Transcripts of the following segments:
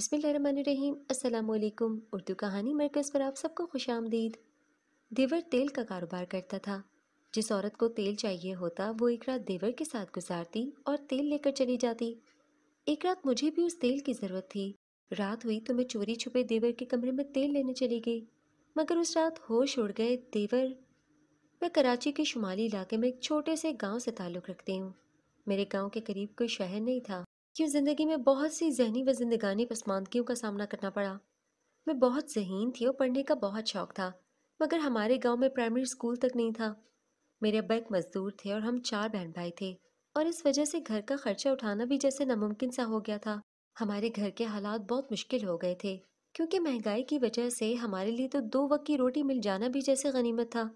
बिसमीम असलकुम उर्दू कहानी मरकज़ पर आप सबको खुश आमदीद देवर तेल का कारोबार करता था जिस औरत को तेल चाहिए होता वो एक रात देवर के साथ गुजारती और तेल लेकर चली जाती एक रात मुझे भी उस तेल की ज़रूरत थी रात हुई तो मैं चोरी छुपे देवर के कमरे में तेल लेने चली गई मगर उस रात होश उड़ गए देवर मैं कराची के शुमाली इलाके में एक छोटे से गाँव से ताल्लुक़ रखती हूँ मेरे गाँव के करीब कोई शहर नहीं था क्यों ज़िंदगी में बहुत सी जहनी व जिंदगानी पसमानदगियों का सामना करना पड़ा मैं बहुत जहीन थी और पढ़ने का बहुत शौक था मगर हमारे गांव में प्राइमरी स्कूल तक नहीं था मेरे अब्बा एक मज़दूर थे और हम चार बहन भाई थे और इस वजह से घर का खर्चा उठाना भी जैसे नामुमकिन सा हो गया था हमारे घर के हालात बहुत मुश्किल हो गए थे क्योंकि महंगाई की वजह से हमारे लिए तो दो वक्त की रोटी मिल जाना भी जैसे गनीमत था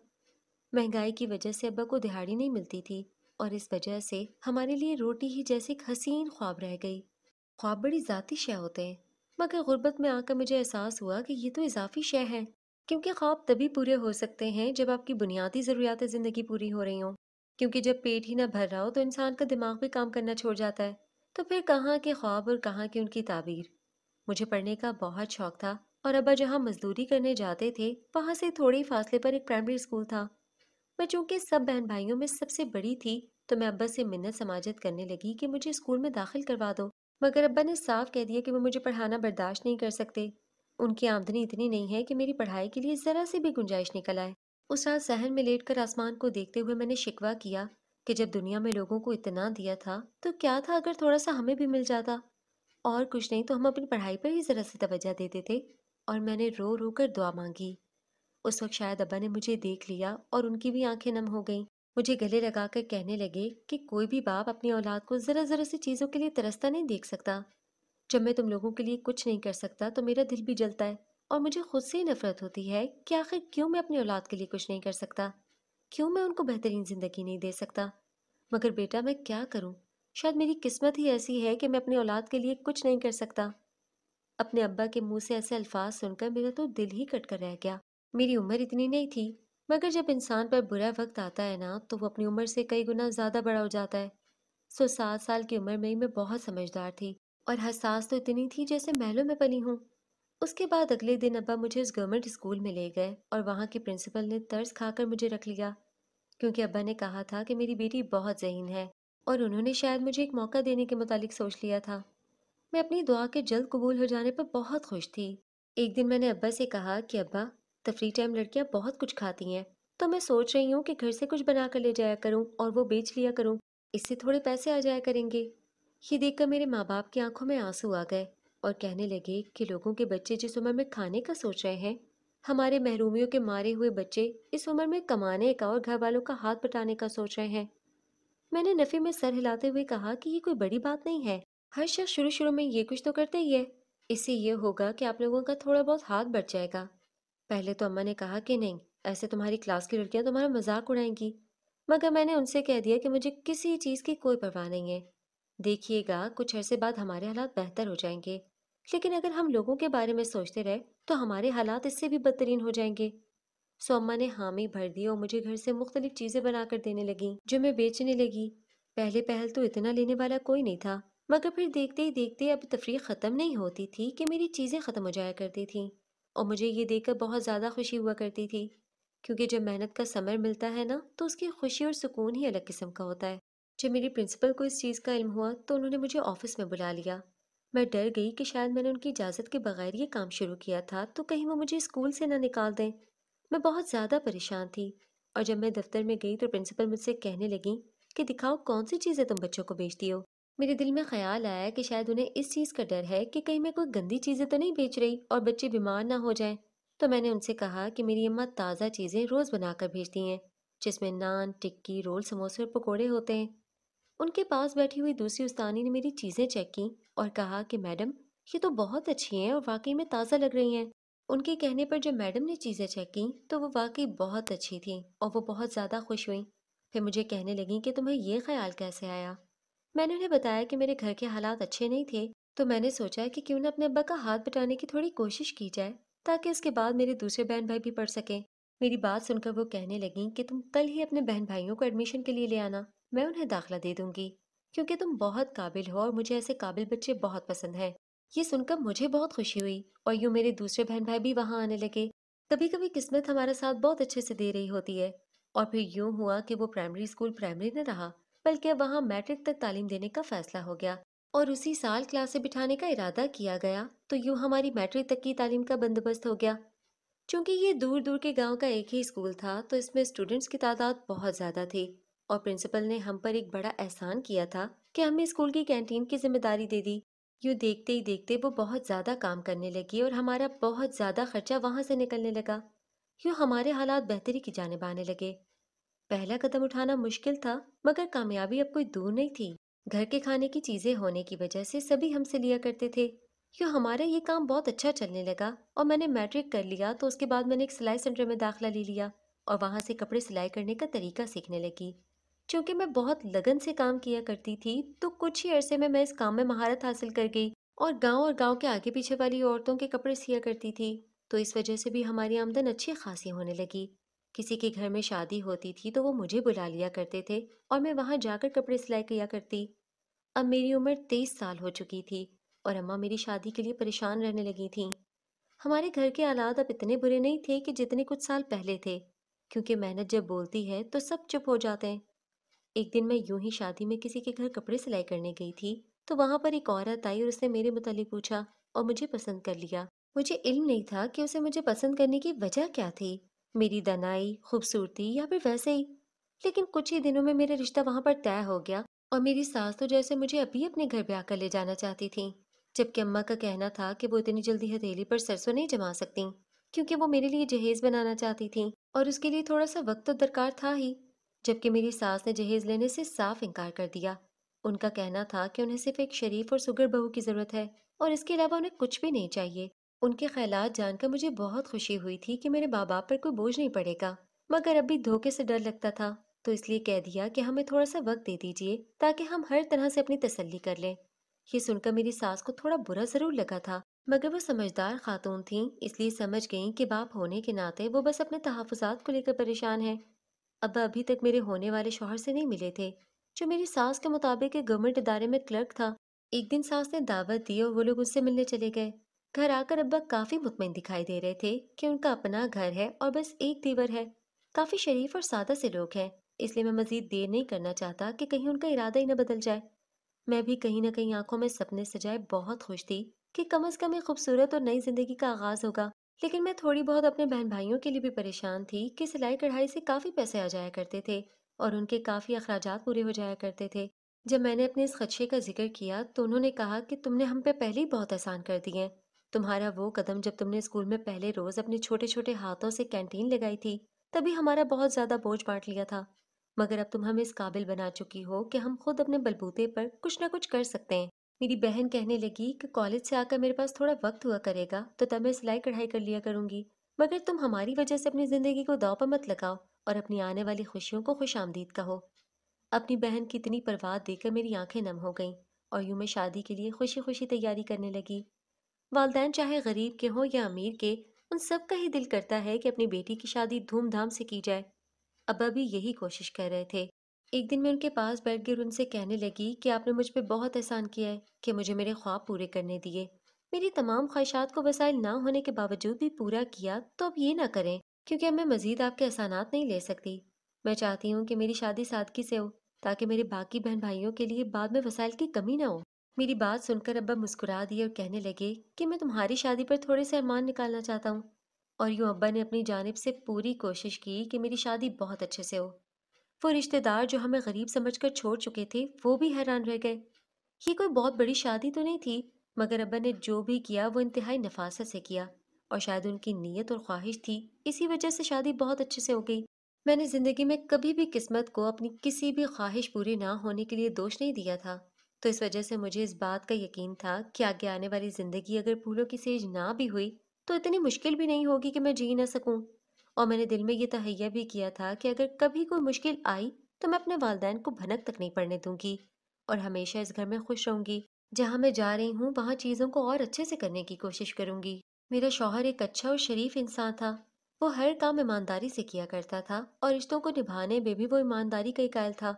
महंगाई की वजह से अब्बा को दिहाड़ी नहीं मिलती थी और इस वजह से हमारे लिए रोटी ही जैसे एक हसीन ख्वाब रह गई ख्वाब बड़ी ज़ाती शय होते हैं मगर गुर्बत में आकर मुझे एहसास हुआ कि ये तो इजाफी शय है क्योंकि ख्वाब तभी पूरे हो सकते हैं जब आपकी बुनियादी ज़रूरियात ज़िंदगी पूरी हो रही हों क्योंकि जब पेट ही ना भर रहा हो तो इंसान का दिमाग भी काम करना छोड़ जाता है तो फिर कहाँ के ख्वाब और कहाँ की उनकी ताबीर मुझे पढ़ने का बहुत शौक था और अबा जहाँ मजदूरी करने जाते थे वहाँ से थोड़े ही फासले पर एक प्राइमरी स्कूल था मैं चूँकि सब बहन भाइयों में सबसे बड़ी थी तो मैं अब्बा से मिन्नत समाजत करने लगी कि मुझे स्कूल में दाखिल करवा दो मगर अब्बा ने साफ कह दिया कि वो मुझे पढ़ाना बर्दाश्त नहीं कर सकते उनकी आमदनी इतनी नहीं है कि मेरी पढ़ाई के लिए ज़रा सी भी गुंजाइश निकल आए उस रात सहन में लेटकर आसमान को देखते हुए मैंने शिकवा किया कि जब दुनिया में लोगों को इतना दिया था तो क्या था अगर थोड़ा सा हमें भी मिल जाता और कुछ नहीं तो हम अपनी पढ़ाई पर ही ज़रा सी तवज्जो देते थे और मैंने रो रो कर दुआ मांगी उस वक्त शायद अब्बा ने मुझे देख लिया और उनकी भी आंखें नम हो गईं मुझे गले लगाकर कहने लगे कि कोई भी बाप अपनी औलाद को ज़रा ज़रा सी चीज़ों के लिए तरसता नहीं देख सकता जब मैं तुम लोगों के लिए कुछ नहीं कर सकता तो मेरा दिल भी जलता है और मुझे खुद से ही नफरत होती है कि आखिर क्यों मैं अपनी औलाद के लिए कुछ नहीं कर सकता क्यों मैं उनको बेहतरीन ज़िंदगी नहीं दे सकता मगर बेटा मैं क्या करूँ शायद मेरी किस्मत ही ऐसी है कि मैं अपनी औलाद के लिए कुछ नहीं कर सकता अपने अब्बा के मुंह से ऐसे अल्फाज सुनकर मेरा तो दिल ही कट कर रह गया मेरी उम्र इतनी नहीं थी मगर जब इंसान पर बुरा वक्त आता है ना तो वो अपनी उम्र से कई गुना ज़्यादा बड़ा हो जाता है सो सात साल की उम्र में ही मैं बहुत समझदार थी और हसास तो इतनी थी जैसे महलों में पली हूँ उसके बाद अगले दिन अब्बा मुझे उस गवर्नमेंट स्कूल में ले गए और वहाँ के प्रिंसिपल ने तर्स खाकर मुझे रख लिया क्योंकि अब्बा ने कहा था कि मेरी बेटी बहुत जहीन है और उन्होंने शायद मुझे एक मौका देने के मुतालिक सोच लिया था मैं अपनी दुआ के जल्द कबूल हो जाने पर बहुत खुश थी एक दिन मैंने अब्बा से कहा कि अब्बा तो फ्री टाइम लड़कियाँ बहुत कुछ खाती हैं तो मैं सोच रही हूँ कि घर से कुछ बना कर ले जाया करूँ और वो बेच लिया करूँ इससे थोड़े पैसे आ जाया करेंगे ये देखकर मेरे माँ बाप की आंखों में आंसू आ गए और कहने लगे कि लोगों के बच्चे जिस उम्र में खाने का सोच रहे हैं हमारे महरूमियों के मारे हुए बच्चे इस उम्र में कमाने का और घर वालों का हाथ बटाने का सोच रहे हैं मैंने नफ़े में सर हिलाते हुए कहा कि ये कोई बड़ी बात नहीं है हर शख्स शुरू शुरू में ये कुछ तो करते ही है इससे ये होगा कि आप लोगों का थोड़ा बहुत हाथ बढ़ जाएगा पहले तो अम्मा ने कहा कि नहीं ऐसे तुम्हारी क्लास की लड़कियां तुम्हारा मजाक उड़ाएंगी मगर मैंने उनसे कह दिया कि मुझे किसी चीज़ की कोई परवाह नहीं है देखिएगा कुछ अरसे बाद हमारे हालात बेहतर हो जाएंगे लेकिन अगर हम लोगों के बारे में सोचते रहे तो हमारे हालात इससे भी बदतरीन हो जाएंगे सो अम्मा ने हामी भर दी और मुझे घर से मुख्तलिफ चीज़ें बना कर देने लगी जो मैं बेचने लगी पहले पहल तो इतना लेने वाला कोई नहीं था मगर फिर देखते ही देखते अब तफरी ख़त्म नहीं होती थी कि मेरी चीज़ें ख़त्म हो जाया करती थीं और मुझे ये देखकर बहुत ज़्यादा खुशी हुआ करती थी क्योंकि जब मेहनत का समर मिलता है ना तो उसकी खुशी और सुकून ही अलग किस्म का होता है जब मेरी प्रिंसिपल को इस चीज़ का इल्म हुआ तो उन्होंने मुझे ऑफिस में बुला लिया मैं डर गई कि शायद मैंने उनकी इजाज़त के बगैर ये काम शुरू किया था तो कहीं वो मुझे स्कूल से ना निकाल दें मैं बहुत ज़्यादा परेशान थी और जब मैं दफ्तर में गई तो प्रिंसिपल मुझसे कहने लगी कि दिखाओ कौन सी चीज़ें तुम बच्चों को बेचती हो मेरे दिल में ख्याल आया कि शायद उन्हें इस चीज़ का डर है कि कहीं मैं कोई गंदी चीज़ें तो नहीं बेच रही और बच्चे बीमार ना हो जाएं। तो मैंने उनसे कहा कि मेरी अम्मा ताज़ा चीज़ें रोज़ बनाकर भेजती हैं जिसमें नान टिक्की रोल समोसे और पकौड़े होते हैं उनके पास बैठी हुई दूसरी उस्तानी ने मेरी चीज़ें चेक की और कहा कि मैडम ये तो बहुत अच्छी हैं और वाकई में ताज़ा लग रही हैं उनके कहने पर जब मैडम ने चीज़ें चेक की तो वो वाकई बहुत अच्छी थी और वो बहुत ज़्यादा खुश हुई फिर मुझे कहने लगी कि तुम्हें यह ख्याल कैसे आया मैंने उन्हें बताया कि मेरे घर के हालात अच्छे नहीं थे तो मैंने सोचा कि क्यों ना अपने अब्बा का हाथ बटाने की थोड़ी कोशिश की जाए ताकि उसके बाद मेरे दूसरे बहन भाई भी पढ़ सकें मेरी बात सुनकर वो कहने लगी कि तुम कल ही अपने बहन भाइयों को एडमिशन के लिए ले आना मैं उन्हें दाखिला दे दूंगी क्योंकि तुम बहुत काबिल हो और मुझे ऐसे काबिल बच्चे बहुत पसंद हैं ये सुनकर मुझे बहुत खुशी हुई और यूँ मेरे दूसरे बहन भाई भी वहाँ आने लगे कभी कभी किस्मत हमारा साथ बहुत अच्छे से दे रही होती है और फिर यूँ हुआ कि वो प्राइमरी स्कूल प्राइमरी में रहा बल्कि वहाँ मैट्रिक तक तालीम देने का फैसला हो गया और उसी साल क्लासें बिठाने का इरादा किया गया तो यूँ हमारी मैट्रिक तक की तालीम का बंदोबस्त हो गया चूँकि ये दूर दूर के गांव का एक ही स्कूल था तो इसमें स्टूडेंट्स की तादाद बहुत ज़्यादा थी और प्रिंसिपल ने हम पर एक बड़ा एहसान किया था कि हमें स्कूल की कैंटीन की जिम्मेदारी दे दी यूँ देखते ही देखते वो बहुत ज़्यादा काम करने लगी और हमारा बहुत ज़्यादा खर्चा वहाँ से निकलने लगा यूँ हमारे हालात बेहतरी की जानब आने लगे पहला कदम उठाना मुश्किल था मगर कामयाबी अब कोई दूर नहीं थी घर के खाने की चीजें होने की वजह से सभी हमसे लिया करते थे क्यों हमारा ये काम बहुत अच्छा चलने लगा और मैंने मैट्रिक कर लिया तो उसके बाद मैंने एक सिलाई सेंटर में दाखिला ले लिया और वहाँ से कपड़े सिलाई करने का तरीका सीखने लगी क्योंकि मैं बहुत लगन से काम किया करती थी तो कुछ ही अरसे में मैं इस काम में महारत हासिल कर गई और गांव और गांव के आगे पीछे वाली औरतों के कपड़े सिया करती थी तो इस वजह से भी हमारी आमदन अच्छी खासी होने लगी किसी के घर में शादी होती थी तो वो मुझे बुला लिया करते थे और मैं वहाँ जाकर कपड़े सिलाई किया करती अब मेरी उम्र तेईस साल हो चुकी थी और अम्मा मेरी शादी के लिए परेशान रहने लगी थीं हमारे घर के हालात अब इतने बुरे नहीं थे कि जितने कुछ साल पहले थे क्योंकि मेहनत जब बोलती है तो सब चुप हो जाते हैं एक दिन मैं यूं ही शादी में किसी के घर कपड़े सिलाई करने गई थी तो वहाँ पर एक औरत आई और उसने मेरे मुतालिक पूछा और मुझे पसंद कर लिया मुझे इल्म नहीं था कि उसे मुझे पसंद करने की वजह क्या थी मेरी दनाई खूबसूरती या फिर वैसे ही लेकिन कुछ ही दिनों में मेरा रिश्ता वहाँ पर तय हो गया और मेरी सास तो जैसे मुझे अभी अपने घर ब्याह कर ले जाना चाहती थी जबकि अम्मा का कहना था कि वो इतनी जल्दी हथेली पर सरसों नहीं जमा सकती क्योंकि वो मेरे लिए जहेज बनाना चाहती थी और उसके लिए थोड़ा सा वक्त तो दरकार था ही जबकि मेरी सास ने जहेज लेने से साफ इनकार कर दिया उनका कहना था कि उन्हें सिर्फ एक शरीफ और सुगर बहू की ज़रूरत है और इसके अलावा उन्हें कुछ भी नहीं चाहिए उनके ख्याल जानकर मुझे बहुत खुशी हुई थी कि मेरे माँ बाप पर कोई बोझ नहीं पड़ेगा मगर अभी धोखे से डर लगता था तो इसलिए कह दिया कि हमें थोड़ा सा वक्त दे दीजिए ताकि हम हर तरह से अपनी तसल्ली कर लें ये सुनकर मेरी सास को थोड़ा बुरा जरूर लगा था मगर वो समझदार खातून थीं इसलिए समझ गईं कि बाप होने के नाते वो बस अपने तहफात को लेकर परेशान है अब अभी तक मेरे होने वाले शोहर से नहीं मिले थे जो मेरी सास के मुताबिक एक गवर्नमेंट इदारे में क्लर्क था एक दिन सास ने दावत दी और वो लोग उससे मिलने चले गए घर आकर अब्बा काफ़ी मुतमिन दिखाई दे रहे थे कि उनका अपना घर है और बस एक दीवर है काफ़ी शरीफ और सादा से लोग हैं इसलिए मैं मज़ीद देर नहीं करना चाहता कि कहीं उनका इरादा ही न बदल जाए मैं भी कहीं ना कहीं आंखों में सपने सजाए बहुत खुश थी कि कम अज़ कम एक खूबसूरत और नई ज़िंदगी का आगाज़ होगा लेकिन मैं थोड़ी बहुत अपने बहन भाइयों के लिए भी परेशान थी कि सिलाई कढ़ाई से काफ़ी पैसे आ जाया करते थे और उनके काफ़ी अखराज पूरे हो जाया करते थे जब मैंने अपने इस खदशे का जिक्र किया तो उन्होंने कहा कि तुमने हम पे पहले ही बहुत आसान कर दिए तुम्हारा वो कदम जब तुमने स्कूल में पहले रोज अपने छोटे छोटे हाथों से कैंटीन लगाई थी तभी हमारा बहुत ज्यादा बोझ बांट लिया था मगर अब तुम हमें इस काबिल बना चुकी हो कि हम खुद अपने बलबूते पर कुछ ना कुछ कर सकते हैं मेरी बहन कहने लगी कि कॉलेज से आकर मेरे पास थोड़ा वक्त हुआ करेगा तो तब मैं सिलाई कढ़ाई कर लिया करूंगी मगर तुम हमारी वजह से अपनी ज़िंदगी को दाव पर मत लगाओ और अपनी आने वाली खुशियों को खुश आमदीद कहो अपनी बहन की इतनी परवाह देकर मेरी आंखें नम हो गईं और यूं मैं शादी के लिए खुशी खुशी तैयारी करने लगी वालदेन चाहे गरीब के हों या अमीर के उन सब का ही दिल करता है कि अपनी बेटी की शादी धूमधाम से की जाए अब्बा भी यही कोशिश कर रहे थे एक दिन मैं उनके पास बैठ कर उनसे कहने लगी कि आपने मुझ पर बहुत एहसान किया है कि मुझे मेरे ख्वाब पूरे करने दिए मेरी तमाम ख्वाहिशात को वसाइल ना होने के बावजूद भी पूरा किया तो अब ये ना करें क्योंकि अब मैं मज़ीद आपके एहसानात नहीं ले सकती मैं चाहती हूँ कि मेरी शादी सादगी से हो ताकि मेरे बाकी बहन भाइयों के लिए बाद में वसाइल की कमी ना हो मेरी बात सुनकर अब्बा मुस्कुरा दिए और कहने लगे कि मैं तुम्हारी शादी पर थोड़े से अरमान निकालना चाहता हूँ और यूँ अब्बा ने अपनी जानब से पूरी कोशिश की कि मेरी शादी बहुत अच्छे से हो वो रिश्तेदार जो हमें गरीब समझकर छोड़ चुके थे वो भी हैरान रह गए ये कोई बहुत बड़ी शादी तो नहीं थी मगर अब्बा ने जो भी किया वो इंतहाई नफासत से किया और शायद उनकी नीयत और ख्वाहिश थी इसी वजह से शादी बहुत अच्छे से हो गई मैंने ज़िंदगी में कभी भी किस्मत को अपनी किसी भी ख्वाहिश पूरी ना होने के लिए दोष नहीं दिया था तो इस वजह से मुझे इस बात का यकीन था कि आगे आने वाली ज़िंदगी अगर फूलों की सेज ना भी हुई तो इतनी मुश्किल भी नहीं होगी कि मैं जी ना सकूँ और मैंने दिल में ये तहैया भी किया था कि अगर कभी कोई मुश्किल आई तो मैं अपने वालदेन को भनक तक नहीं पड़ने दूंगी और हमेशा इस घर में खुश रहूंगी जहाँ मैं जा रही हूँ वहाँ चीज़ों को और अच्छे से करने की कोशिश करूंगी मेरा शौहर एक अच्छा और शरीफ इंसान था वो हर काम ईमानदारी से किया करता था और रिश्तों को निभाने में भी वो ईमानदारी का ही कायल था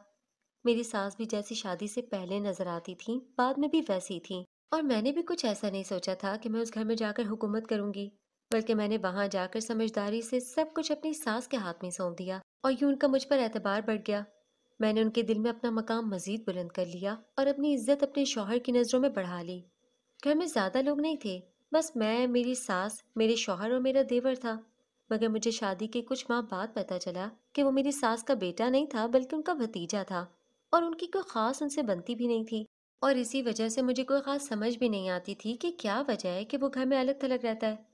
मेरी सास भी जैसी शादी से पहले नजर आती थी बाद में भी वैसी थी और मैंने भी कुछ ऐसा नहीं सोचा था कि मैं उस घर में जाकर हुकूमत करूंगी बल्कि मैंने वहां जाकर समझदारी से सब कुछ अपनी सास के हाथ में सौंप दिया और यूं उनका मुझ पर एतबार बढ़ गया मैंने उनके दिल में अपना मकाम मजीद बुलंद कर लिया और अपनी इज्जत अपने शोहर की नज़रों में बढ़ा ली घर में ज़्यादा लोग नहीं थे बस मैं मेरी सास मेरे शोहर और मेरा देवर था मगर मुझे शादी के कुछ माह बाद पता चला कि वो मेरी सास का बेटा नहीं था बल्कि उनका भतीजा था और उनकी कोई ख़ास उनसे बनती भी नहीं थी और इसी वजह से मुझे कोई ख़ास समझ भी नहीं आती थी कि क्या वजह है कि वो घर में अलग थलग रहता है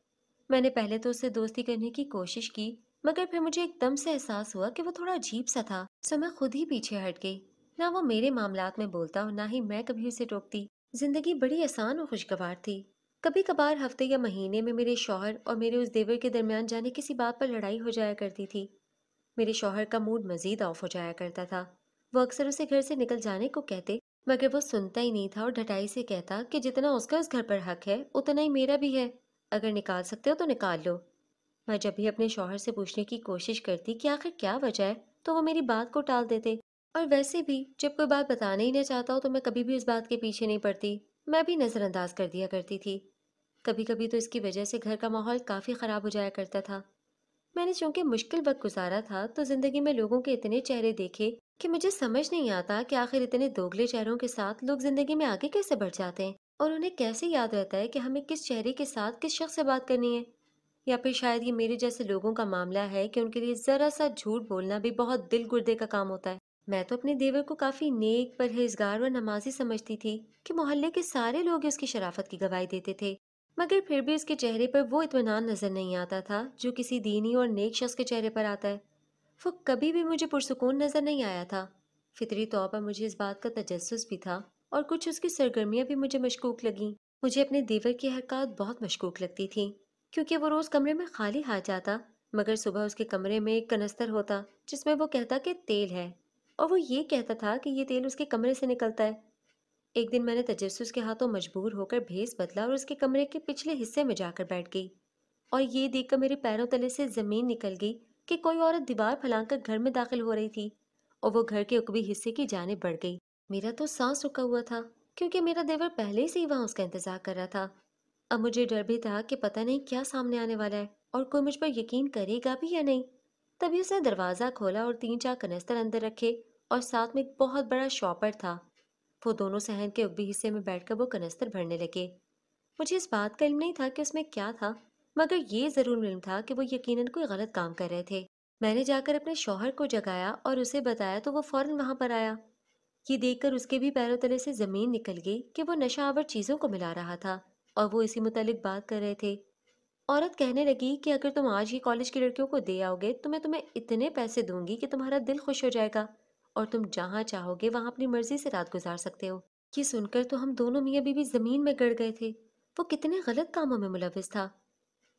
मैंने पहले तो उससे दोस्ती करने की कोशिश की मगर फिर मुझे एकदम से एहसास हुआ कि वो थोड़ा अजीब सा था सो मैं खुद ही पीछे हट गई ना वो मेरे मामला में बोलता और ना ही मैं कभी उसे टोकती जिंदगी बड़ी आसान और खुशगवार थी कभी कभार हफ्ते या महीने में मेरे शौहर और मेरे उस देवर के दरमियान जाने किसी बात पर लड़ाई हो जाया करती थी मेरे शौहर का मूड मज़ीद ऑफ हो जाया करता था वो अक्सर उसे घर से निकल जाने को कहते मगर वो सुनता ही नहीं था और ढटाई से कहता कि जितना उसका उस घर पर हक है उतना ही मेरा भी है अगर निकाल सकते हो तो निकाल लो मैं जब भी अपने शौहर से पूछने की कोशिश करती कि आखिर क्या वजह है तो वो मेरी बात को टाल देते और वैसे भी जब कोई बात बताना ही नहीं चाहता हो तो मैं कभी भी उस बात के पीछे नहीं पड़ती मैं भी नज़रअंदाज कर दिया करती थी कभी कभी तो इसकी वजह से घर का माहौल काफ़ी ख़राब हो जाया करता था मैंने चूँकि मुश्किल वक्त गुजारा था तो ज़िंदगी में लोगों के इतने चेहरे देखे कि मुझे समझ नहीं आता कि आखिर इतने दोगले चेहरों के साथ लोग जिंदगी में आगे कैसे बढ़ जाते हैं और उन्हें कैसे याद रहता है कि हमें किस चेहरे के साथ किस शख्स से बात करनी है या फिर शायद ये मेरे जैसे लोगों का मामला है कि उनके लिए ज़रा सा झूठ बोलना भी बहुत दिल गुर्दे का काम होता है मैं तो अपने देवर को काफ़ी नेक परहेजगार और नमाजी समझती थी कि मोहल्ले के सारे लोग उसकी शराफत की गवाही देते थे मगर फिर भी उसके चेहरे पर वो इतमान नज़र नहीं आता था जो किसी दीनी और नेक शख्स के चेहरे पर आता है वो कभी भी मुझे पुरसकून नज़र नहीं आया था फितरी तौर पर मुझे इस बात का तजस्स भी था और कुछ उसकी सरगर्मियाँ भी मुझे मशकूक लगीं मुझे अपने देवर की हरकत बहुत मशकूक लगती थी क्योंकि वो रोज़ कमरे में खाली हाथ जाता मगर सुबह उसके कमरे में एक कनस्तर होता जिसमें वो कहता कि तेल है और वो ये कहता था कि ये तेल उसके कमरे से निकलता है एक दिन मैंने तजस्स के हाथों मजबूर होकर भेस बदला और उसके कमरे के पिछले हिस्से में जाकर बैठ गई और ये देखकर मेरे पैरों तले से ज़मीन निकल गई कि कोई औरत दीवार फैलांग घर में दाखिल हो रही थी और वो घर के उकबी हिस्से की जाने बढ़ गई मेरा तो सांस रुका हुआ था क्योंकि मेरा देवर पहले से ही वहाँ उसका इंतजार कर रहा था अब मुझे डर भी था कि पता नहीं क्या सामने आने वाला है और कोई मुझ पर यकीन करेगा भी या नहीं तभी उसने दरवाज़ा खोला और तीन चार कनस्तर अंदर रखे और साथ में एक बहुत बड़ा शॉपर था वो दोनों सहन के उबी हिस्से में बैठकर वो कनस्तर भरने लगे मुझे इस बात का इल्म नहीं था कि उसमें क्या था मगर ये ज़रूर मालूम था कि वो यकीनन कोई गलत काम कर रहे थे मैंने जाकर अपने शोहर को जगाया और उसे बताया तो वो फ़ौरन वहाँ पर आया ये देखकर उसके भी पैरों तले से ज़मीन निकल गई कि वो नशा आवर चीज़ों को मिला रहा था और वो इसी मुतलिक बात कर रहे थे औरत कहने लगी कि अगर तुम आज ही कॉलेज की लड़कियों को दे आओगे तो मैं तुम्हें इतने पैसे दूंगी कि तुम्हारा दिल खुश हो जाएगा और तुम जहाँ चाहोगे वहाँ अपनी मर्जी से रात गुजार सकते हो ये सुनकर तो हम दोनों मियाँ बीबी ज़मीन में गड़ गए थे वो कितने गलत कामों में मुलविस था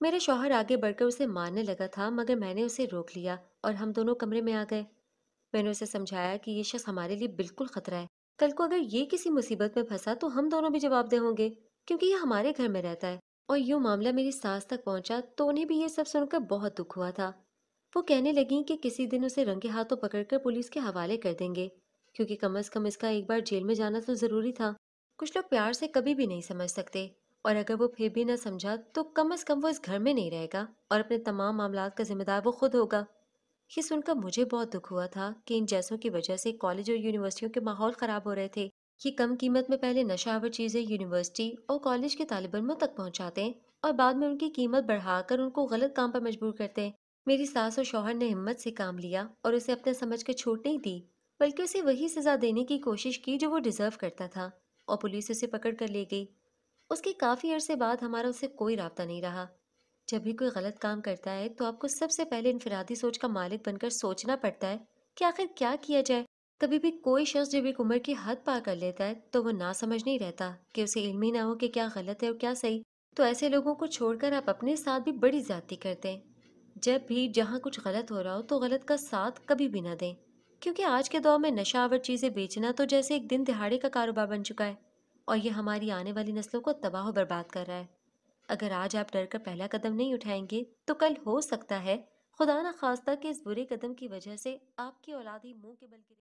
मेरा शौहर आगे बढ़कर उसे मारने लगा था मगर मैंने उसे रोक लिया और हम दोनों कमरे में आ गए मैंने उसे समझाया कि ये शख्स हमारे लिए बिल्कुल खतरा है कल को अगर ये किसी मुसीबत में फंसा तो हम दोनों भी जवाबदेह होंगे क्योंकि ये हमारे घर में रहता है और यूँ मामला मेरी सास तक पहुँचा तो उन्हें भी ये सब सुनकर बहुत दुख हुआ था वो कहने लगी कि किसी दिन उसे रंगे हाथों पकड़कर पुलिस के हवाले कर देंगे क्योंकि कम अज कम इसका एक बार जेल में जाना तो ज़रूरी था कुछ लोग प्यार से कभी भी नहीं समझ सकते और अगर वो फिर भी ना समझा तो कम अज़ कम वो इस घर में नहीं रहेगा और अपने तमाम मामला का जिम्मेदार वो खुद होगा ये सुनकर मुझे बहुत दुख हुआ था कि इन जैसों की वजह से कॉलेज और यूनिवर्सिटियों के माहौल ख़राब हो रहे थे ये कम कीमत में पहले नशावर चीज़ें यूनिवर्सिटी और कॉलेज के तालब इलमों तक पहुँचाते हैं और बाद में उनकी कीमत बढ़ाकर उनको गलत काम पर मजबूर करते हैं मेरी सास और शौहर ने हिम्मत से काम लिया और उसे अपने समझ कर छूट नहीं दी बल्कि उसे वही सज़ा देने की कोशिश की जो वो डिज़र्व करता था और पुलिस उसे पकड़ कर ले गई उसके काफ़ी अरसे बाद हमारा उससे कोई रबता नहीं रहा जब भी कोई गलत काम करता है तो आपको सबसे पहले इनफरादी सोच का मालिक बनकर सोचना पड़ता है कि आखिर क्या किया जाए कभी भी कोई शख्स जब एक उम्र की हद पार कर लेता है तो वो ना समझ नहीं रहता कि उसे इल्म ही ना हो कि क्या गलत है और क्या सही तो ऐसे लोगों को छोड़कर आप अपने साथ भी बड़ी ज्यादा करते हैं जब भी जहाँ कुछ गलत हो रहा हो तो गलत का साथ कभी भी ना दें क्योंकि आज के दौर में नशावर चीज़ें बेचना तो जैसे एक दिन दिहाड़े का कारोबार बन चुका है और ये हमारी आने वाली नस्लों को तबाह बर्बाद कर रहा है अगर आज आप डर कर पहला कदम नहीं उठाएंगे तो कल हो सकता है खुदा न खास्ता के इस बुरे कदम की वजह से आपकी औलादी मुंह के बल गिरे